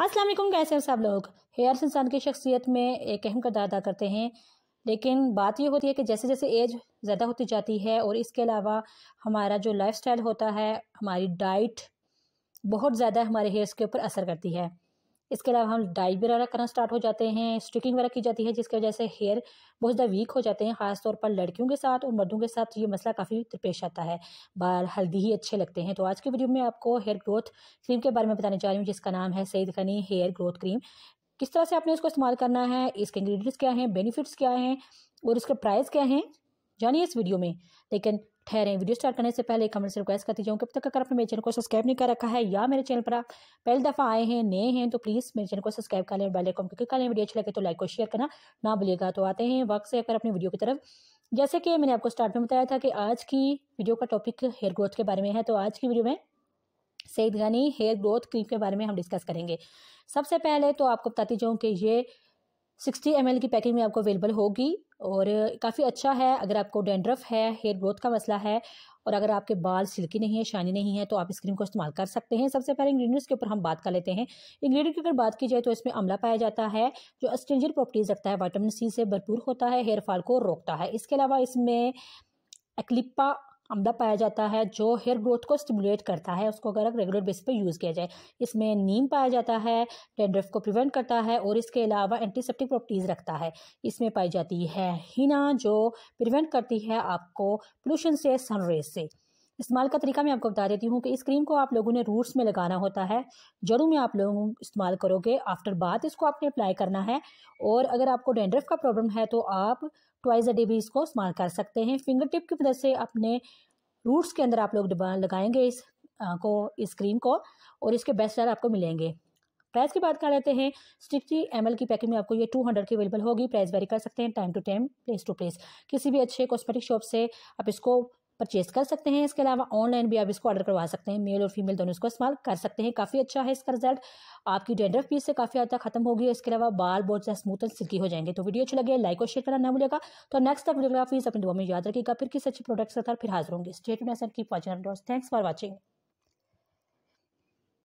अस्सलाम वालेकुम कैसे हैं सब लोग हेयर्स इंसान की शख्सियत में एक अहम किरदार अदा करते हैं लेकिन बात यह होती है कि जैसे जैसे एज ज़्यादा होती जाती है और इसके अलावा हमारा जो लाइफ होता है हमारी डाइट बहुत ज़्यादा हमारे हेयर्स के ऊपर असर करती है इसके अलावा हम डाई वगैरह करना स्टार्ट हो जाते हैं स्टिकिंग वगैरह की जाती है जिसकी वजह से हेयर बहुत ज़्यादा वीक हो जाते हैं ख़ासतौर पर लड़कियों के साथ और मर्दों के साथ ये मसला काफ़ी पेश आता है बाल हल्दी ही अच्छे लगते हैं तो आज की वीडियो में आपको हेयर ग्रोथ क्रीम के बारे में बताने जा रही हूँ जिसका नाम है Saeed Ghani hair growth cream किस तरह से आपने इसको इस्तेमाल करना है इसके इंग्रीडियंट्स क्या हैं बेनिफिट्स क्या हैं और इसके प्राइस क्या हैं जानिए इस वीडियो में लेकिन ठहरें वीडियो स्टार्ट करने से पहले कमेंट से रिक्वेस्ट करती हूँ कि अब तक अगर आपने मेरे चैनल को सब्सक्राइब नहीं कर रखा है या मेरे चैनल पर पहली दफ़ा आए हैं नए हैं तो प्लीज़ मेरे चैनल को सब्सक्राइब कर लें बेलाइकॉन क्योंकि कर लें वीडियो अच्छी लगे तो लाइक और शेयर करना ना भूलेगा तो आते हैं वक्त से अगर अपनी वीडियो की तरफ जैसे कि मैंने आपको स्टार्ट में बताया था कि आज की वीडियो का टॉपिक हेयर ग्रोथ के बारे में है तो आज की वीडियो में Saeed Ghani hair growth cream के बारे में हम डिस्कस करेंगे सबसे पहले तो आपको बताती जाऊँ कि ये सिक्सटी एम की पैकिंग में आपको अवेलेबल होगी और काफ़ी अच्छा है अगर आपको डेंड्रफ है हेयर ग्रोथ का मसला है और अगर आपके बाल सिल्की नहीं है शाइनी नहीं है तो आप इस क्रीम को इस्तेमाल कर सकते हैं सबसे पहले इंग्रेडिएंट्स के ऊपर हम बात कर लेते हैं इंग्रेडिएंट की अगर बात की जाए तो इसमें अमला पाया जाता है जो अस्टेंजल प्रॉपर्टीज़ रखता है वाइटामिन सी से भरपूर होता है हेयरफॉल को रोकता है इसके अलावा इसमें एक्लिपा अमदा पाया जाता है जो हेयर ग्रोथ को स्टिमुलेट करता है उसको अगर रेगुलर बेसिस पर यूज़ किया जाए इसमें नीम पाया जाता है डेंड्रफ को प्रिवेंट करता है और इसके अलावा एंटीसेप्टिक प्रॉपर्टीज़ रखता है इसमें पाई जाती है हिना जो प्रिवेंट करती है आपको पोल्यूशन से सनरेज से इस्तेमाल का तरीका मैं आपको बता देती हूँ कि इस क्रीम को आप लोगों ने रूट्स में लगाना होता है जड़ों में आप लोगों इस्तेमाल करोगे आफ्टर बाथ इसको आपने अप्लाई करना है और अगर आपको डेंड्रफ का प्रॉब्लम है तो आप ट्वाइस अ डे भी इसको इस्तेमाल कर सकते हैं फिंगर टिप की मदद से अपने रूट्स के अंदर आप लोग लगाएंगे इस को इस क्रीम को और इसके बेस्ट सेलर आपको मिलेंगे प्राइस की बात कर लेते हैं सिक्सटी एम की पैकिंग में आपको ये टू हंड्रेड की अवेलेबल होगी प्राइस वेरी कर सकते हैं time to time place to place किसी भी अच्छे कॉस्मेटिक शॉप से आप इसको परचेज कर सकते हैं इसके अलावा ऑनलाइन भी आप इसको ऑर्डर करवा सकते हैं मेल और फीमेल दोनों इसको इस्तेमाल कर सकते हैं काफ़ी अच्छा है इसका रिजल्ट आपकी डेंड्रफ पीस से काफ़ी हद तक खत्म होगी इसके अलावा बाल बहुत ज़्यादा स्मूथ एंड सिल्की हो जाएंगे तो वीडियो अच्छी लगे लाइक और शेयर करना ना मिलेगा तो नेक्स्ट तक वीडियो अपनी दुआ में याद रखेगा फिर किस अच्छे प्रोडक्ट्स के साथ फिर हाजिर होंगे स्टेट की थैंक्स फॉर वॉचिंग